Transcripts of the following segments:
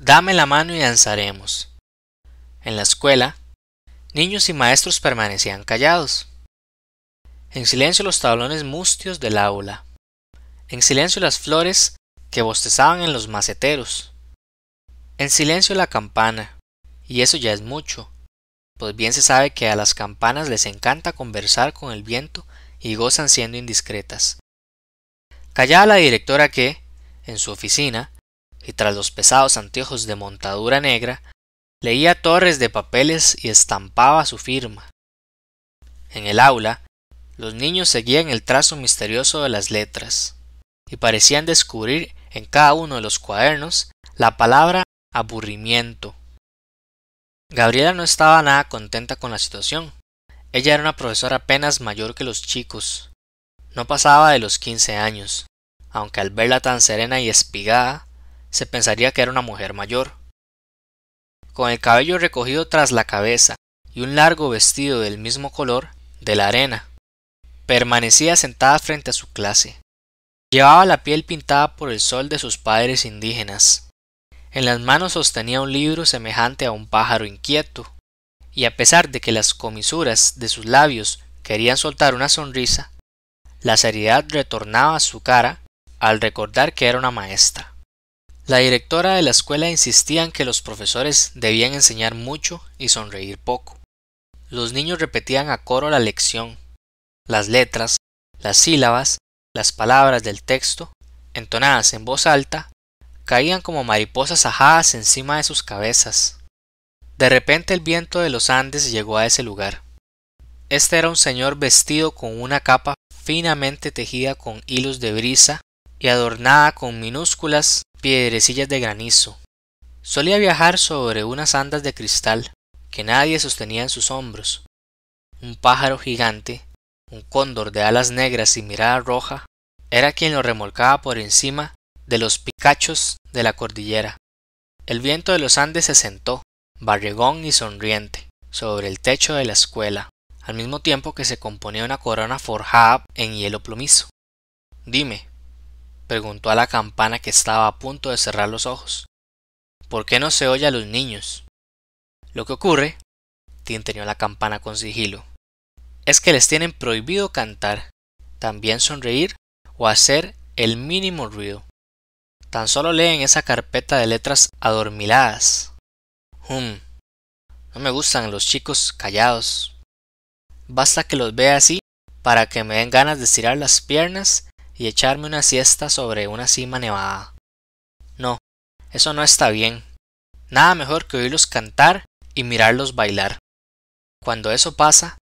Dame la mano y danzaremos. En la escuela, niños y maestros permanecían callados. En silencio los tablones mustios del aula. En silencio las flores que bostezaban en los maceteros. En silencio la campana. Y eso ya es mucho, pues bien se sabe que a las campanas les encanta conversar con el viento y gozan siendo indiscretas. Callaba la directora que, en su oficina, y tras los pesados anteojos de montadura negra, leía torres de papeles y estampaba su firma. En el aula, los niños seguían el trazo misterioso de las letras, y parecían descubrir en cada uno de los cuadernos la palabra aburrimiento. Gabriela no estaba nada contenta con la situación. Ella era una profesora apenas mayor que los chicos. No pasaba de los quince años, aunque al verla tan serena y espigada, se pensaría que era una mujer mayor. Con el cabello recogido tras la cabeza y un largo vestido del mismo color de la arena, permanecía sentada frente a su clase. Llevaba la piel pintada por el sol de sus padres indígenas. En las manos sostenía un libro semejante a un pájaro inquieto, y a pesar de que las comisuras de sus labios querían soltar una sonrisa, la seriedad retornaba a su cara al recordar que era una maestra. La directora de la escuela insistía en que los profesores debían enseñar mucho y sonreír poco. Los niños repetían a coro la lección, las letras, las sílabas, las palabras del texto, entonadas en voz alta, caían como mariposas ajadas encima de sus cabezas. De repente el viento de los Andes llegó a ese lugar. Este era un señor vestido con una capa finamente tejida con hilos de brisa y adornada con minúsculas piedrecillas de granizo. Solía viajar sobre unas andas de cristal que nadie sostenía en sus hombros. Un pájaro gigante, un cóndor de alas negras y mirada roja, era quien lo remolcaba por encima de los picachos de la cordillera. El viento de los Andes se sentó, barrigón y sonriente, sobre el techo de la escuela, al mismo tiempo que se componía una corona forjada en hielo plomizo. Dime, preguntó a la campana que estaba a punto de cerrar los ojos. ¿Por qué no se oye a los niños? Lo que ocurre, tintineó la campana con sigilo, es que les tienen prohibido cantar, también sonreír o hacer el mínimo ruido. Tan solo leen esa carpeta de letras adormiladas. Hum, no me gustan los chicos callados. Basta que los vea así para que me den ganas de estirar las piernas y echarme una siesta sobre una cima nevada. No, eso no está bien. Nada mejor que oírlos cantar y mirarlos bailar. Cuando eso pasa,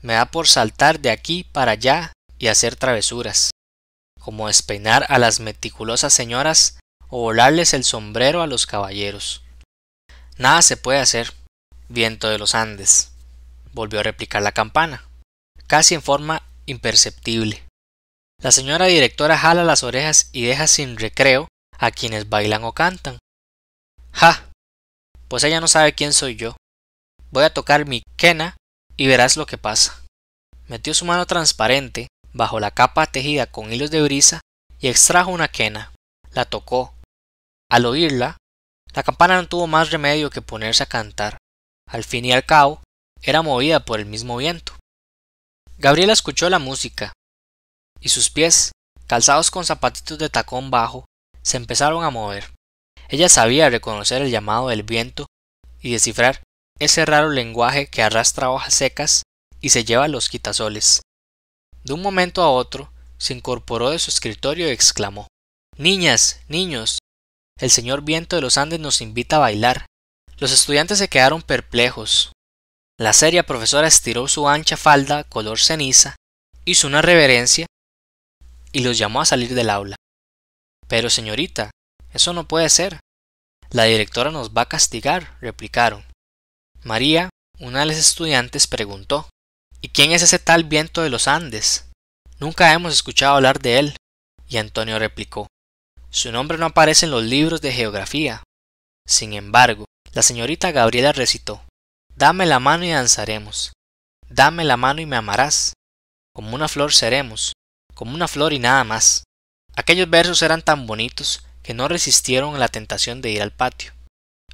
me da por saltar de aquí para allá y hacer travesuras, como despeinar a las meticulosas señoras o volarles el sombrero a los caballeros. Nada se puede hacer, viento de los Andes, volvió a replicar la campana, casi en forma imperceptible. La señora directora jala las orejas y deja sin recreo a quienes bailan o cantan. ¡Ja! Pues ella no sabe quién soy yo. Voy a tocar mi quena y verás lo que pasa. Metió su mano transparente bajo la capa tejida con hilos de brisa y extrajo una quena. La tocó. Al oírla, la campana no tuvo más remedio que ponerse a cantar. Al fin y al cabo, era movida por el mismo viento. Gabriela escuchó la música, y sus pies, calzados con zapatitos de tacón bajo, se empezaron a mover. Ella sabía reconocer el llamado del viento y descifrar ese raro lenguaje que arrastra hojas secas y se lleva los quitasoles. De un momento a otro, se incorporó de su escritorio y exclamó Niñas, niños, el señor viento de los Andes nos invita a bailar. Los estudiantes se quedaron perplejos. La seria profesora estiró su ancha falda color ceniza, hizo una reverencia y los llamó a salir del aula. Pero señorita, eso no puede ser. La directora nos va a castigar, replicaron. María, una de las estudiantes, preguntó, ¿Y quién es ese tal viento de los Andes? Nunca hemos escuchado hablar de él. Y Antonio replicó, Su nombre no aparece en los libros de geografía. Sin embargo, la señorita Gabriela recitó, Dame la mano y danzaremos. Dame la mano y me amarás. Como una flor seremos, como una flor y nada más. Aquellos versos eran tan bonitos que no resistieron a la tentación de ir al patio.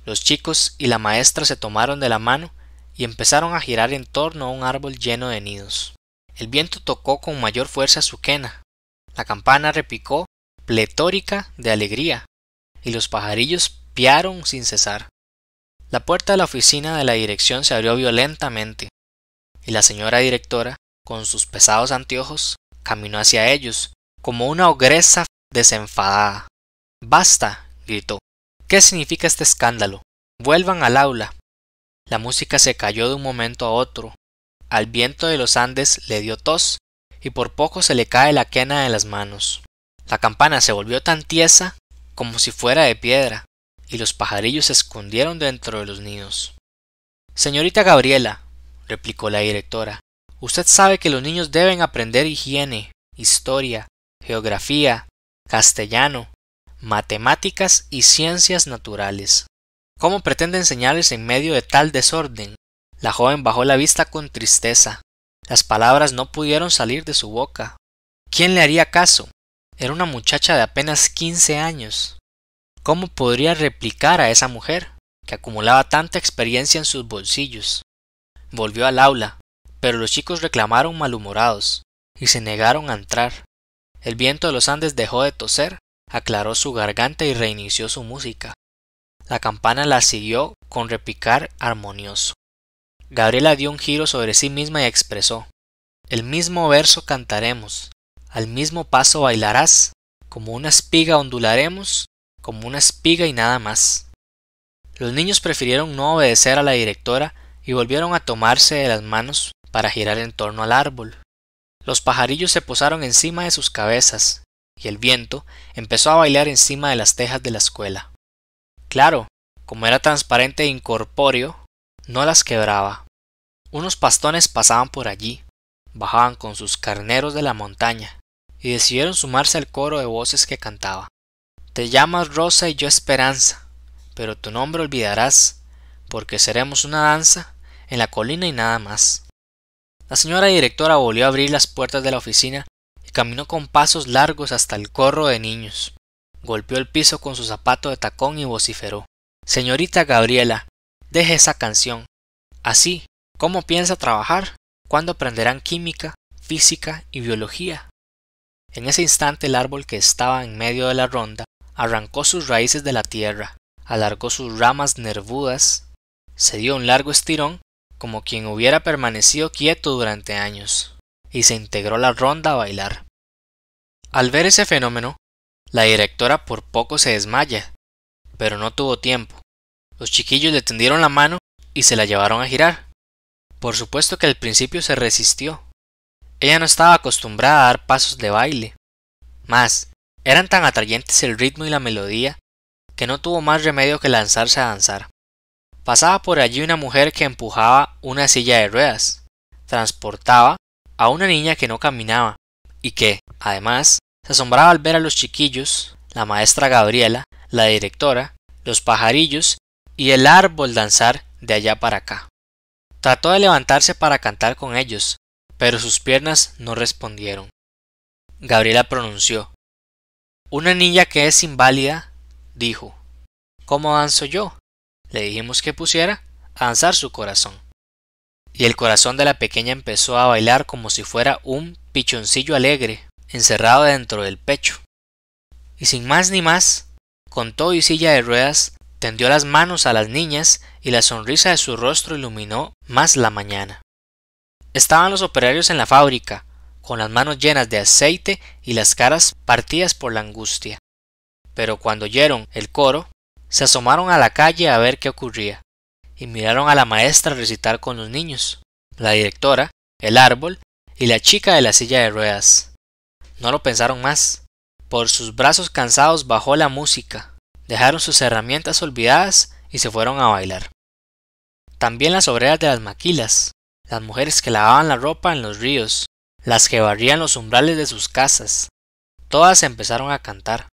Los chicos y la maestra se tomaron de la mano y empezaron a girar en torno a un árbol lleno de nidos. El viento tocó con mayor fuerza su quena. La campana repicó, pletórica de alegría, y los pajarillos piaron sin cesar. La puerta de la oficina de la dirección se abrió violentamente, y la señora directora, con sus pesados anteojos, caminó hacia ellos, como una ogresa desenfadada. Basta, gritó. ¿Qué significa este escándalo? Vuelvan al aula. La música se cayó de un momento a otro. Al viento de los Andes le dio tos, y por poco se le cae la quena de las manos. La campana se volvió tan tiesa como si fuera de piedra, y los pajarillos se escondieron dentro de los nidos. Señorita Gabriela, replicó la directora, Usted sabe que los niños deben aprender higiene, historia, geografía, castellano, matemáticas y ciencias naturales. ¿Cómo pretende enseñarles en medio de tal desorden? La joven bajó la vista con tristeza. Las palabras no pudieron salir de su boca. ¿Quién le haría caso? Era una muchacha de apenas 15 años. ¿Cómo podría replicar a esa mujer, que acumulaba tanta experiencia en sus bolsillos? Volvió al aula pero los chicos reclamaron malhumorados y se negaron a entrar. El viento de los Andes dejó de toser, aclaró su garganta y reinició su música. La campana la siguió con repicar armonioso. Gabriela dio un giro sobre sí misma y expresó El mismo verso cantaremos, al mismo paso bailarás, como una espiga ondularemos, como una espiga y nada más. Los niños prefirieron no obedecer a la directora y volvieron a tomarse de las manos para girar en torno al árbol. Los pajarillos se posaron encima de sus cabezas, y el viento empezó a bailar encima de las tejas de la escuela. Claro, como era transparente e incorpóreo, no las quebraba. Unos pastones pasaban por allí, bajaban con sus carneros de la montaña, y decidieron sumarse al coro de voces que cantaba. Te llamas Rosa y yo Esperanza, pero tu nombre olvidarás, porque seremos una danza en la colina y nada más. La señora directora volvió a abrir las puertas de la oficina y caminó con pasos largos hasta el corro de niños. Golpeó el piso con su zapato de tacón y vociferó. Señorita Gabriela, deje esa canción. Así, ¿cómo piensa trabajar? ¿Cuándo aprenderán química, física y biología? En ese instante el árbol que estaba en medio de la ronda arrancó sus raíces de la tierra, alargó sus ramas nervudas, se dio un largo estirón como quien hubiera permanecido quieto durante años, y se integró la ronda a bailar. Al ver ese fenómeno, la directora por poco se desmaya, pero no tuvo tiempo. Los chiquillos le tendieron la mano y se la llevaron a girar. Por supuesto que al principio se resistió. Ella no estaba acostumbrada a dar pasos de baile. Más, eran tan atrayentes el ritmo y la melodía que no tuvo más remedio que lanzarse a danzar. Pasaba por allí una mujer que empujaba una silla de ruedas, transportaba a una niña que no caminaba y que, además, se asombraba al ver a los chiquillos, la maestra Gabriela, la directora, los pajarillos y el árbol danzar de allá para acá. Trató de levantarse para cantar con ellos, pero sus piernas no respondieron. Gabriela pronunció. Una niña que es inválida dijo, ¿Cómo danzo yo? le dijimos que pusiera a danzar su corazón. Y el corazón de la pequeña empezó a bailar como si fuera un pichoncillo alegre, encerrado dentro del pecho. Y sin más ni más, con todo y silla de ruedas, tendió las manos a las niñas y la sonrisa de su rostro iluminó más la mañana. Estaban los operarios en la fábrica, con las manos llenas de aceite y las caras partidas por la angustia. Pero cuando oyeron el coro, se asomaron a la calle a ver qué ocurría, y miraron a la maestra recitar con los niños, la directora, el árbol y la chica de la silla de ruedas. No lo pensaron más. Por sus brazos cansados bajó la música, dejaron sus herramientas olvidadas y se fueron a bailar. También las obreras de las maquilas, las mujeres que lavaban la ropa en los ríos, las que barrían los umbrales de sus casas. Todas empezaron a cantar.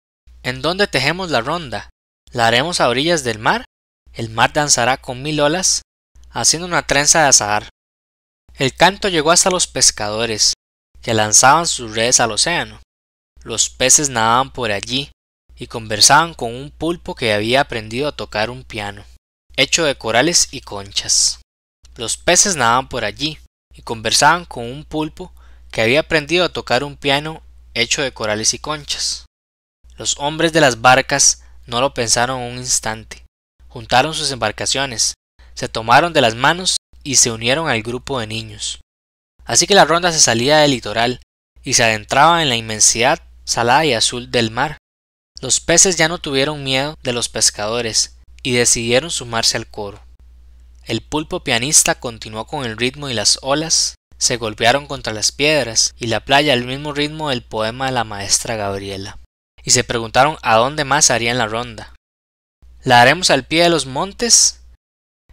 ¿En dónde tejemos la ronda? La haremos a orillas del mar, el mar danzará con mil olas, haciendo una trenza de azahar. El canto llegó hasta los pescadores, que lanzaban sus redes al océano. Los peces nadaban por allí y conversaban con un pulpo que había aprendido a tocar un piano, hecho de corales y conchas. Los peces nadaban por allí y conversaban con un pulpo que había aprendido a tocar un piano hecho de corales y conchas. Los hombres de las barcas no lo pensaron un instante. Juntaron sus embarcaciones, se tomaron de las manos y se unieron al grupo de niños. Así que la ronda se salía del litoral y se adentraba en la inmensidad salada y azul del mar. Los peces ya no tuvieron miedo de los pescadores y decidieron sumarse al coro. El pulpo pianista continuó con el ritmo y las olas se golpearon contra las piedras y la playa al mismo ritmo del poema de la maestra Gabriela y se preguntaron a dónde más harían la ronda. ¿La haremos al pie de los montes?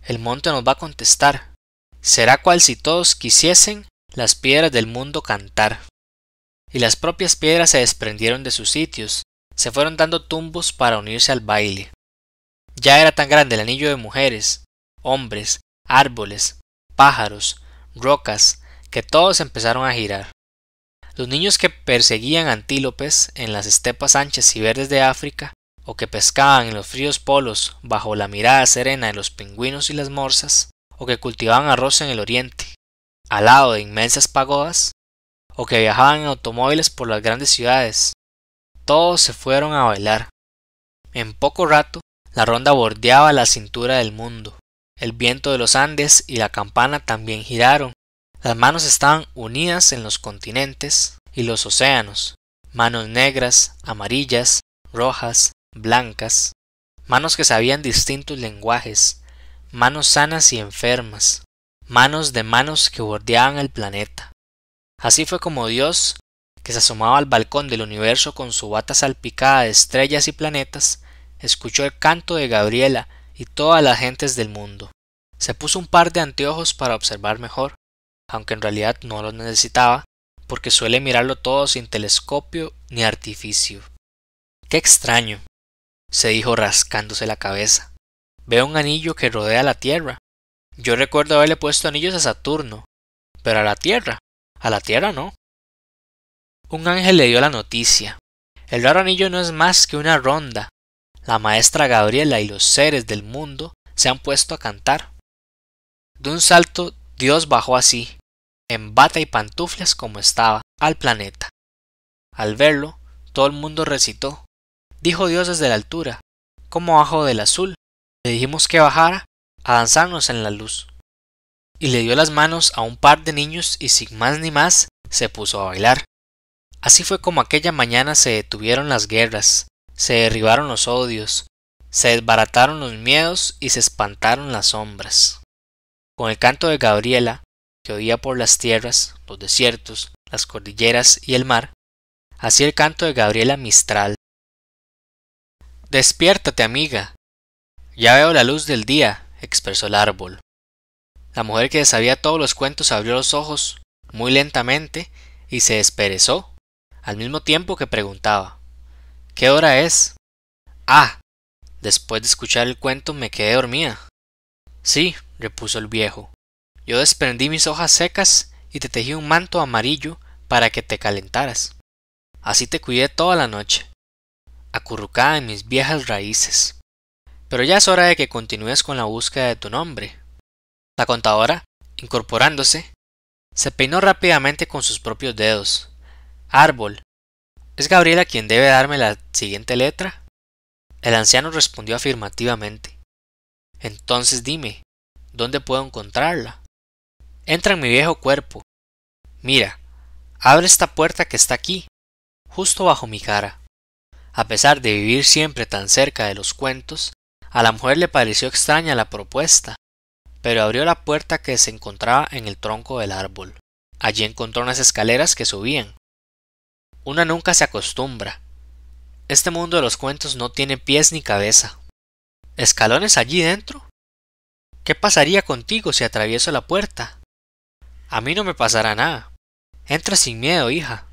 El monte nos va a contestar. Será cual si todos quisiesen las piedras del mundo cantar. Y las propias piedras se desprendieron de sus sitios, se fueron dando tumbos para unirse al baile. Ya era tan grande el anillo de mujeres, hombres, árboles, pájaros, rocas, que todos empezaron a girar. Los niños que perseguían antílopes en las estepas anchas y verdes de África, o que pescaban en los fríos polos bajo la mirada serena de los pingüinos y las morsas, o que cultivaban arroz en el oriente, al lado de inmensas pagodas, o que viajaban en automóviles por las grandes ciudades, todos se fueron a bailar. En poco rato, la ronda bordeaba la cintura del mundo. El viento de los Andes y la campana también giraron, las manos estaban unidas en los continentes y los océanos, manos negras, amarillas, rojas, blancas, manos que sabían distintos lenguajes, manos sanas y enfermas, manos de manos que bordeaban el planeta. Así fue como Dios, que se asomaba al balcón del universo con su bata salpicada de estrellas y planetas, escuchó el canto de Gabriela y todas las gentes del mundo. Se puso un par de anteojos para observar mejor, aunque en realidad no lo necesitaba, porque suele mirarlo todo sin telescopio ni artificio. Qué extraño, se dijo rascándose la cabeza. Veo un anillo que rodea la Tierra. Yo recuerdo haberle puesto anillos a Saturno, pero a la Tierra, a la Tierra no. Un ángel le dio la noticia. El raro anillo no es más que una ronda. La maestra Gabriela y los seres del mundo se han puesto a cantar. De un salto, Dios bajó así, en bata y pantuflas como estaba, al planeta. Al verlo, todo el mundo recitó. Dijo Dios desde la altura, como bajo del azul. Le dijimos que bajara a danzarnos en la luz. Y le dio las manos a un par de niños y sin más ni más se puso a bailar. Así fue como aquella mañana se detuvieron las guerras, se derribaron los odios, se desbarataron los miedos y se espantaron las sombras. Con el canto de Gabriela, que oía por las tierras, los desiertos, las cordilleras y el mar, hacía el canto de Gabriela Mistral. Despiértate, amiga. Ya veo la luz del día, expresó el árbol. La mujer que sabía todos los cuentos abrió los ojos, muy lentamente, y se desperezó, al mismo tiempo que preguntaba ¿Qué hora es? Ah. Después de escuchar el cuento me quedé dormida. Sí, repuso el viejo, yo desprendí mis hojas secas y te tejí un manto amarillo para que te calentaras. Así te cuidé toda la noche, acurrucada en mis viejas raíces. Pero ya es hora de que continúes con la búsqueda de tu nombre. La contadora, incorporándose, se peinó rápidamente con sus propios dedos. Árbol. ¿Es Gabriela quien debe darme la siguiente letra? El anciano respondió afirmativamente. Entonces dime, ¿dónde puedo encontrarla? Entra en mi viejo cuerpo. Mira, abre esta puerta que está aquí, justo bajo mi cara. A pesar de vivir siempre tan cerca de los cuentos, a la mujer le pareció extraña la propuesta, pero abrió la puerta que se encontraba en el tronco del árbol. Allí encontró unas escaleras que subían. Una nunca se acostumbra. Este mundo de los cuentos no tiene pies ni cabeza. ¿Escalones allí dentro? ¿Qué pasaría contigo si atravieso la puerta? A mí no me pasará nada. Entra sin miedo, hija,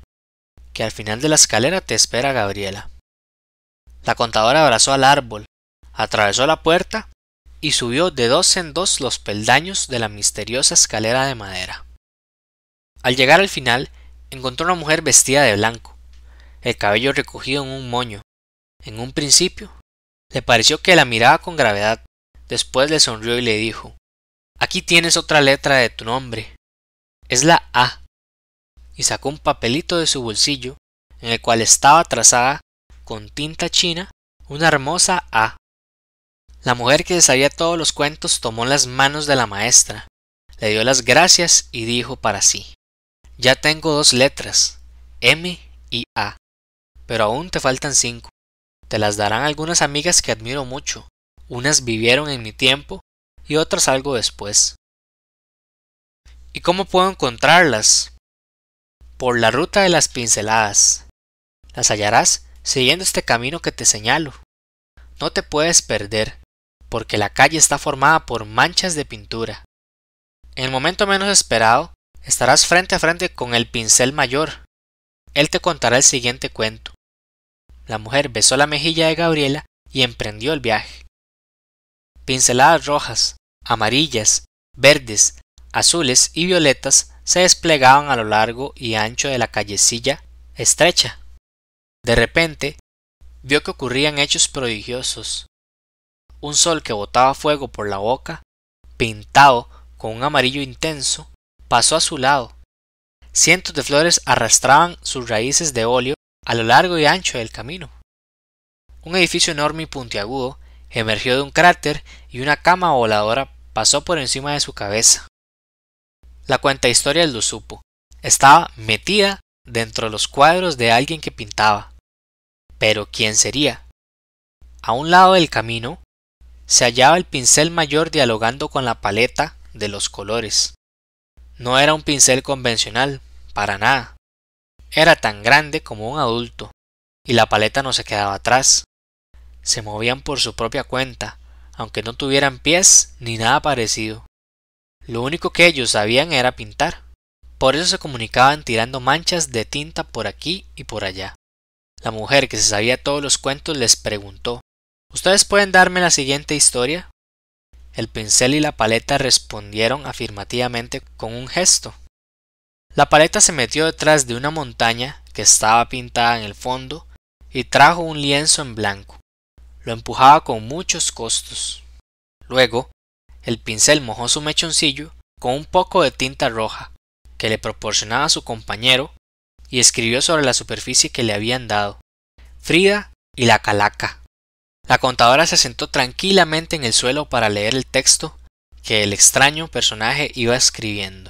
que al final de la escalera te espera Gabriela. La contadora abrazó al árbol, atravesó la puerta y subió de dos en dos los peldaños de la misteriosa escalera de madera. Al llegar al final, encontró una mujer vestida de blanco, el cabello recogido en un moño. En un principio, le pareció que la miraba con gravedad, después le sonrió y le dijo Aquí tienes otra letra de tu nombre, es la A. Y sacó un papelito de su bolsillo en el cual estaba trazada con tinta china una hermosa A. La mujer que sabía todos los cuentos tomó las manos de la maestra, le dio las gracias y dijo para sí, ya tengo dos letras, M y A, pero aún te faltan cinco. Te las darán algunas amigas que admiro mucho, unas vivieron en mi tiempo y otras algo después. ¿Y cómo puedo encontrarlas? Por la ruta de las pinceladas. Las hallarás siguiendo este camino que te señalo. No te puedes perder, porque la calle está formada por manchas de pintura. En el momento menos esperado, estarás frente a frente con el pincel mayor. Él te contará el siguiente cuento. La mujer besó la mejilla de Gabriela y emprendió el viaje. Pinceladas rojas, amarillas, verdes, azules y violetas se desplegaban a lo largo y ancho de la callecilla estrecha. De repente, vio que ocurrían hechos prodigiosos. Un sol que botaba fuego por la boca, pintado con un amarillo intenso, pasó a su lado. Cientos de flores arrastraban sus raíces de óleo a lo largo y ancho del camino. Un edificio enorme y puntiagudo emergió de un cráter y una cama voladora pasó por encima de su cabeza la cuenta historia lo supo. Estaba metida dentro de los cuadros de alguien que pintaba. Pero ¿quién sería? A un lado del camino se hallaba el pincel mayor dialogando con la paleta de los colores. No era un pincel convencional, para nada. Era tan grande como un adulto, y la paleta no se quedaba atrás. Se movían por su propia cuenta, aunque no tuvieran pies ni nada parecido. Lo único que ellos sabían era pintar. Por eso se comunicaban tirando manchas de tinta por aquí y por allá. La mujer que se sabía todos los cuentos les preguntó ¿Ustedes pueden darme la siguiente historia? El pincel y la paleta respondieron afirmativamente con un gesto. La paleta se metió detrás de una montaña que estaba pintada en el fondo y trajo un lienzo en blanco. Lo empujaba con muchos costos. Luego, el pincel mojó su mechoncillo con un poco de tinta roja que le proporcionaba su compañero y escribió sobre la superficie que le habían dado. Frida y la calaca. La contadora se sentó tranquilamente en el suelo para leer el texto que el extraño personaje iba escribiendo.